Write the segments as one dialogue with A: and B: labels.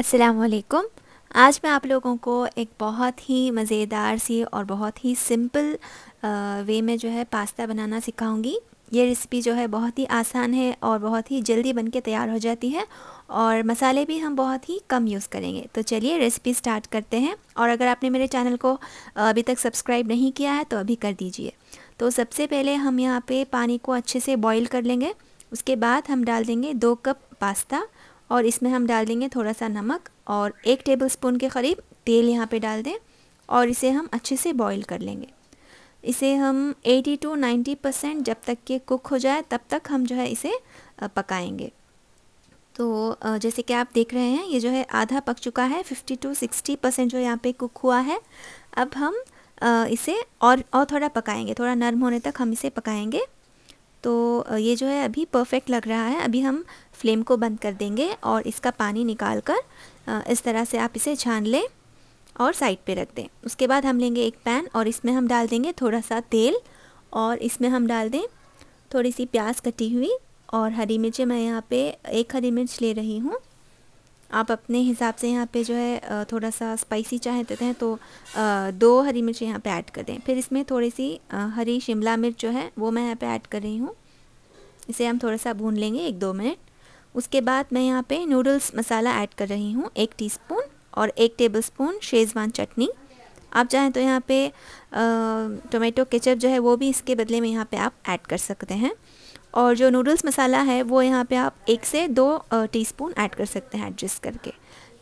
A: असलकुम आज मैं आप लोगों को एक बहुत ही मज़ेदार सी और बहुत ही सिंपल वे में जो है पास्ता बनाना सिखाऊंगी ये रेसिपी जो है बहुत ही आसान है और बहुत ही जल्दी बन के तैयार हो जाती है और मसाले भी हम बहुत ही कम यूज़ करेंगे तो चलिए रेसिपी स्टार्ट करते हैं और अगर आपने मेरे चैनल को अभी तक सब्सक्राइब नहीं किया है तो अभी कर दीजिए तो सबसे पहले हम यहाँ पर पानी को अच्छे से बॉयल कर लेंगे उसके बाद हम डाल देंगे दो कप पास्ता और इसमें हम डाल देंगे थोड़ा सा नमक और एक टेबल स्पून के करीब तेल यहाँ पे डाल दें और इसे हम अच्छे से बॉईल कर लेंगे इसे हम 80 टू 90 परसेंट जब तक के कुक हो जाए तब तक हम जो है इसे पकाएंगे तो जैसे कि आप देख रहे हैं ये जो है आधा पक चुका है 50 टू 60 परसेंट जो यहाँ पे कुक हुआ है अब हम इसे और और थोड़ा पकाएंगे थोड़ा नरम होने तक हम इसे पकाएंगे तो ये जो है अभी परफेक्ट लग रहा है अभी हम फ्लेम को बंद कर देंगे और इसका पानी निकाल कर इस तरह से आप इसे छान लें और साइड पे रख दें उसके बाद हम लेंगे एक पैन और इसमें हम डाल देंगे थोड़ा सा तेल और इसमें हम डाल दें थोड़ी सी प्याज कटी हुई और हरी मिर्चें मैं यहाँ पे एक हरी मिर्च ले रही हूँ आप अपने हिसाब से यहाँ पे जो है थोड़ा सा स्पाइसी देते हैं तो दो हरी मिर्च यहाँ पे ऐड कर दें फिर इसमें थोड़ी सी हरी शिमला मिर्च जो है वो मैं यहाँ पे ऐड कर रही हूँ इसे हम थोड़ा सा भून लेंगे एक दो मिनट उसके बाद मैं यहाँ पे नूडल्स मसाला ऐड कर रही हूँ एक टी और एक टेबल शेजवान चटनी आप चाहें तो यहाँ पर टोमेटो केचप जो है वो भी इसके बदले में यहाँ पर आप ऐड कर सकते हैं और जो नूडल्स मसाला है वो यहाँ पे आप एक से दो टीस्पून ऐड कर सकते हैं एडजस्ट करके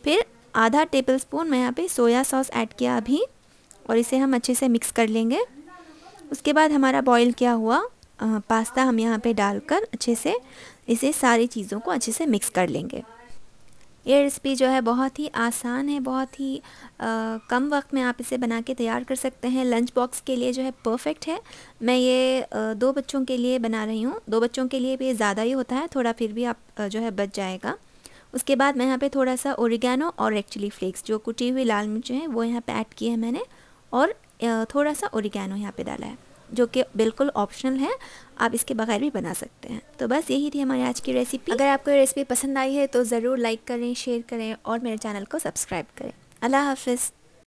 A: फिर आधा टेबल स्पून मैं यहाँ पे सोया सॉस ऐड किया अभी और इसे हम अच्छे से मिक्स कर लेंगे उसके बाद हमारा बॉईल किया हुआ आ, पास्ता हम यहाँ पे डालकर अच्छे से इसे सारी चीज़ों को अच्छे से मिक्स कर लेंगे ये रेसिपी जो है बहुत ही आसान है बहुत ही आ, कम वक्त में आप इसे बना के तैयार कर सकते हैं लंच बॉक्स के लिए जो है परफेक्ट है मैं ये आ, दो बच्चों के लिए बना रही हूँ दो बच्चों के लिए भी ज़्यादा ही होता है थोड़ा फिर भी आप आ, जो है बच जाएगा उसके बाद मैं यहाँ पर थोड़ा सा ओरिगानो और एक्चुअली फ्लेक्स जो कुटी हुई लाल मिर्च हैं वो यहाँ पर ऐड किए हैं मैंने और थोड़ा सा ओरिगानो यहाँ पर डाला है जो कि बिल्कुल ऑप्शनल है आप इसके बगैर भी बना सकते हैं तो बस यही थी हमारी आज की रेसिपी अगर आपको ये रेसिपी पसंद आई है तो ज़रूर लाइक करें शेयर करें और मेरे चैनल को सब्सक्राइब करें अल्लाह हाफिज़